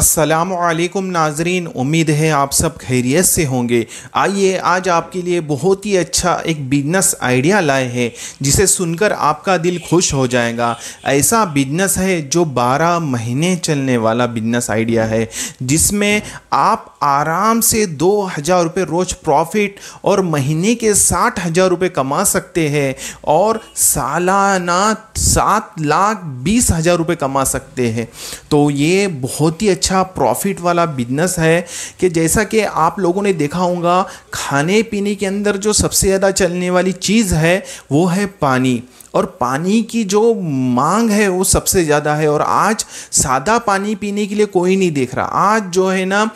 असलकुम नाजरीन उम्मीद है आप सब खैरियत से होंगे आइए आज आपके लिए बहुत ही अच्छा एक बिजनेस आइडिया लाए हैं जिसे सुनकर आपका दिल खुश हो जाएगा ऐसा बिजनेस है जो 12 महीने चलने वाला बिजनेस आइडिया है जिसमें आप आराम से दो हज़ार रुपये रोज़ प्रॉफिट और महीने के साठ हज़ार रुपये कमा सकते हैं और सालाना सात लाख बीस हज़ार रुपये कमा सकते हैं तो ये बहुत ही अच्छा प्रॉफिट वाला बिजनेस है कि जैसा कि आप लोगों ने देखा होगा खाने पीने के अंदर जो सबसे ज़्यादा चलने वाली चीज़ है वो है पानी और पानी की जो मांग है वो सबसे ज़्यादा है और आज सादा पानी पीने के लिए कोई नहीं देख रहा आज जो है ना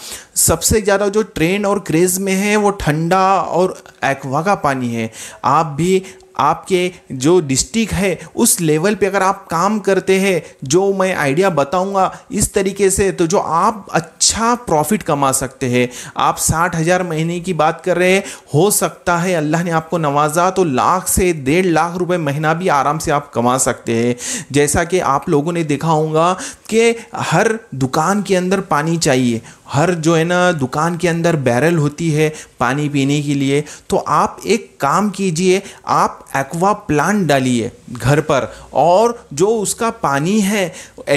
सब सबसे ज़्यादा जो ट्रेंड और क्रेज़ में है वो ठंडा और एक्वा का पानी है आप भी आपके जो डिस्ट्रिक्ट है उस लेवल पे अगर आप काम करते हैं जो मैं आइडिया बताऊंगा इस तरीके से तो जो आप अच्छा प्रॉफिट कमा सकते हैं आप साठ हज़ार महीने की बात कर रहे हैं हो सकता है अल्लाह ने आपको नवाजा तो लाख से डेढ़ लाख रुपए महीना भी आराम से आप कमा सकते हैं जैसा कि आप लोगों ने देखा होगा कि हर दुकान के अंदर पानी चाहिए हर जो है ना दुकान के अंदर बैरल होती है पानी पीने के लिए तो आप एक काम कीजिए आप एक्वा प्लांट डालिए घर पर और जो उसका पानी है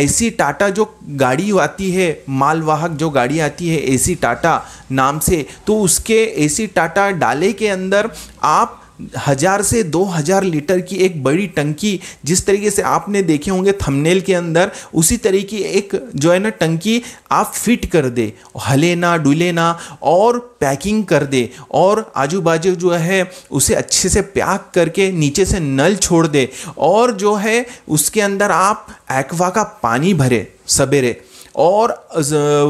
ऐसी टाटा जो गाड़ी आती है मालवाहक जो गाड़ी आती है ऐसी टाटा नाम से तो उसके ऐसी टाटा डाले के अंदर आप हजार से दो हजार लीटर की एक बड़ी टंकी जिस तरीके से आपने देखे होंगे थंबनेल के अंदर उसी तरीके की एक जो है ना टंकी आप फिट कर दे हले ना डुले ना और पैकिंग कर दे और आजू बाजू जो है उसे अच्छे से पैक करके नीचे से नल छोड़ दे और जो है उसके अंदर आप एक्वा का पानी भरे सवेरे और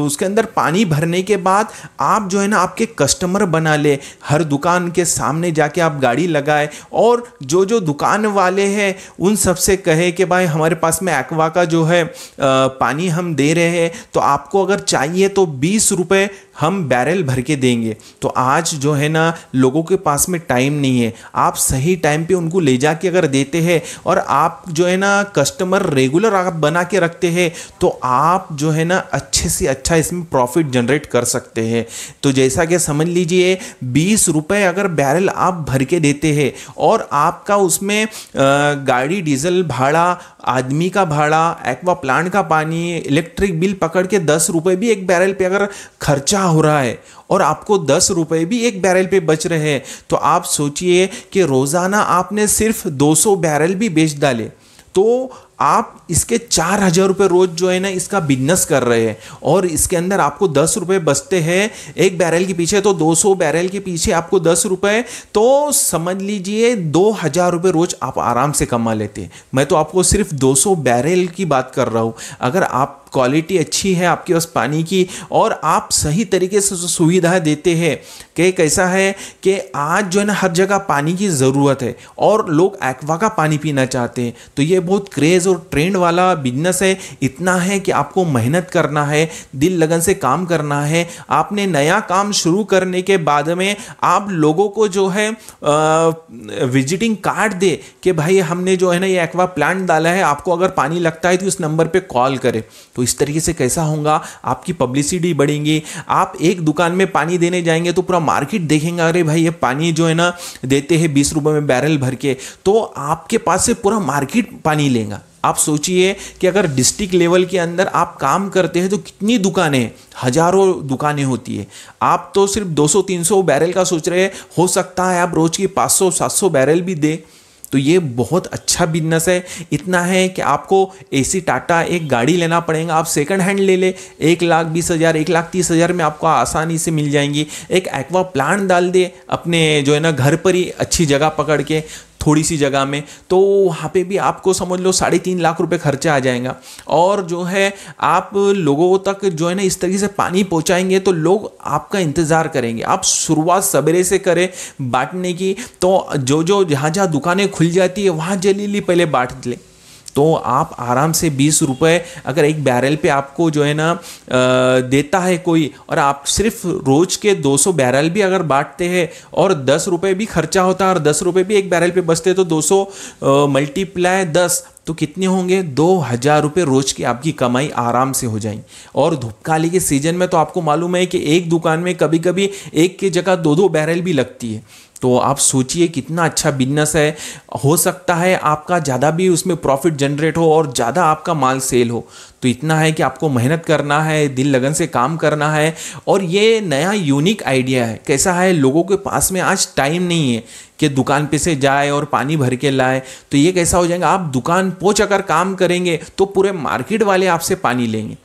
उसके अंदर पानी भरने के बाद आप जो है ना आपके कस्टमर बना ले हर दुकान के सामने जाके आप गाड़ी लगाए और जो जो दुकान वाले हैं उन सबसे कहे कि भाई हमारे पास में एक्वा का जो है पानी हम दे रहे हैं तो आपको अगर चाहिए तो बीस रुपये हम बैरल भर के देंगे तो आज जो है ना लोगों के पास में टाइम नहीं है आप सही टाइम पे उनको ले जा के अगर देते हैं और आप जो है ना कस्टमर रेगुलर आप बना के रखते हैं तो आप जो है ना अच्छे से अच्छा इसमें प्रॉफिट जनरेट कर सकते हैं तो जैसा कि समझ लीजिए बीस रुपये अगर बैरल आप भर के देते हैं और आपका उसमें गाड़ी डीजल भाड़ा आदमी का भाड़ा एक्वा प्लांट का पानी इलेक्ट्रिक बिल पकड़ के दस रुपये भी एक बैरल पे अगर खर्चा हो रहा है और आपको दस रुपये भी एक बैरल पे बच रहे हैं तो आप सोचिए कि रोज़ाना आपने सिर्फ दो सौ बैरल भी बेच डाले तो आप इसके चार हज़ार रुपये रोज़ जो है ना इसका बिजनेस कर रहे हैं और इसके अंदर आपको दस रुपये बचते हैं एक बैरल के पीछे तो दो सौ बैरल के पीछे आपको दस रुपये तो समझ लीजिए दो हज़ार रुपये रोज़ आप आराम से कमा लेते हैं मैं तो आपको सिर्फ दो सौ बैरल की बात कर रहा हूँ अगर आप क्वालिटी अच्छी है आपके पास पानी की और आप सही तरीके से सुविधा देते हैं कि कैसा है कि आज जो है ना हर जगह पानी की ज़रूरत है और लोग एक्वा का पानी पीना चाहते हैं तो ये बहुत क्रेज़ और ट्रेंड वाला बिजनेस है इतना है कि आपको मेहनत करना है दिल लगन से काम करना है आपने नया काम शुरू करने के बाद में आप लोगों को जो है विजिटिंग कार्ड दे कि भाई हमने जो है ना ये एक्वा प्लांट डाला है आपको अगर पानी लगता है तो इस नंबर पर कॉल करें तो इस तरीके से कैसा होगा आपकी पब्लिसिटी बढ़ेंगी आप एक दुकान में पानी देने जाएंगे तो पूरा मार्केट देखेंगे अरे भाई ये पानी जो है ना देते हैं बीस रुपये में बैरल भर के तो आपके पास से पूरा मार्केट पानी लेगा आप सोचिए कि अगर डिस्ट्रिक्ट लेवल के अंदर आप काम करते हैं तो कितनी दुकानें हजारों दुकानें होती है आप तो सिर्फ 200-300 बैरल का सोच रहे हैं हो सकता है आप रोज की 500-700 बैरल भी दे तो ये बहुत अच्छा बिजनेस है इतना है कि आपको ए टाटा एक गाड़ी लेना पड़ेगा आप सेकंड हैंड ले ले एक लाख बीस हज़ार एक लाख तीस हज़ार में आपको आसानी से मिल जाएंगी एक एक्वा प्लांट डाल दे अपने जो है ना घर पर ही अच्छी जगह पकड़ के थोड़ी सी जगह में तो वहाँ पे भी आपको समझ लो साढ़े तीन लाख रुपए खर्चा आ जाएगा और जो है आप लोगों तक जो है ना इस तरीके से पानी पहुँचाएंगे तो लोग आपका इंतज़ार करेंगे आप शुरुआत सवेरे से करें बांटने की तो जो जो जहाँ जहाँ दुकानें खुल जाती है वहाँ जली पहले बांट लें तो आप आराम से बीस रुपये अगर एक बैरल पे आपको जो है ना देता है कोई और आप सिर्फ रोज के 200 बैरल भी अगर बांटते हैं और दस रुपये भी खर्चा होता है और दस रुपये भी एक बैरल पे बचते तो 200 सौ मल्टीप्लाई दस तो कितने होंगे दो हज़ार रुपये रोज की आपकी कमाई आराम से हो जाएगी और धूपकाली के सीजन में तो आपको मालूम है कि एक दुकान में कभी कभी एक की जगह दो दो बैरल भी लगती है तो आप सोचिए कितना अच्छा बिजनेस है हो सकता है आपका ज़्यादा भी उसमें प्रॉफिट जनरेट हो और ज़्यादा आपका माल सेल हो तो इतना है कि आपको मेहनत करना है दिल लगन से काम करना है और ये नया यूनिक आइडिया है कैसा है लोगों के पास में आज टाइम नहीं है कि दुकान पे से जाए और पानी भर के लाए तो ये कैसा हो जाएगा आप दुकान पहुँच अगर काम करेंगे तो पूरे मार्केट वाले आपसे पानी लेंगे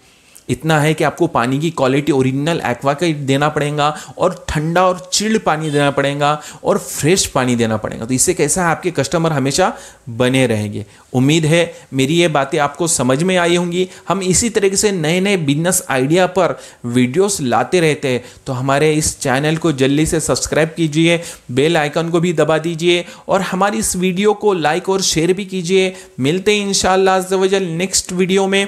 इतना है कि आपको पानी की क्वालिटी ओरिजिनल एक्वा का देना पड़ेगा और ठंडा और चिल्ड पानी देना पड़ेगा और फ्रेश पानी देना पड़ेगा तो इससे कैसा है आपके कस्टमर हमेशा बने रहेंगे उम्मीद है मेरी ये बातें आपको समझ में आई होंगी हम इसी तरीके से नए नए बिजनेस आइडिया पर वीडियोस लाते रहते हैं तो हमारे इस चैनल को जल्दी से सब्सक्राइब कीजिए बेल आइकन को भी दबा दीजिए और हमारी इस वीडियो को लाइक और शेयर भी कीजिए मिलते हैं इन जल्द नेक्स्ट वीडियो में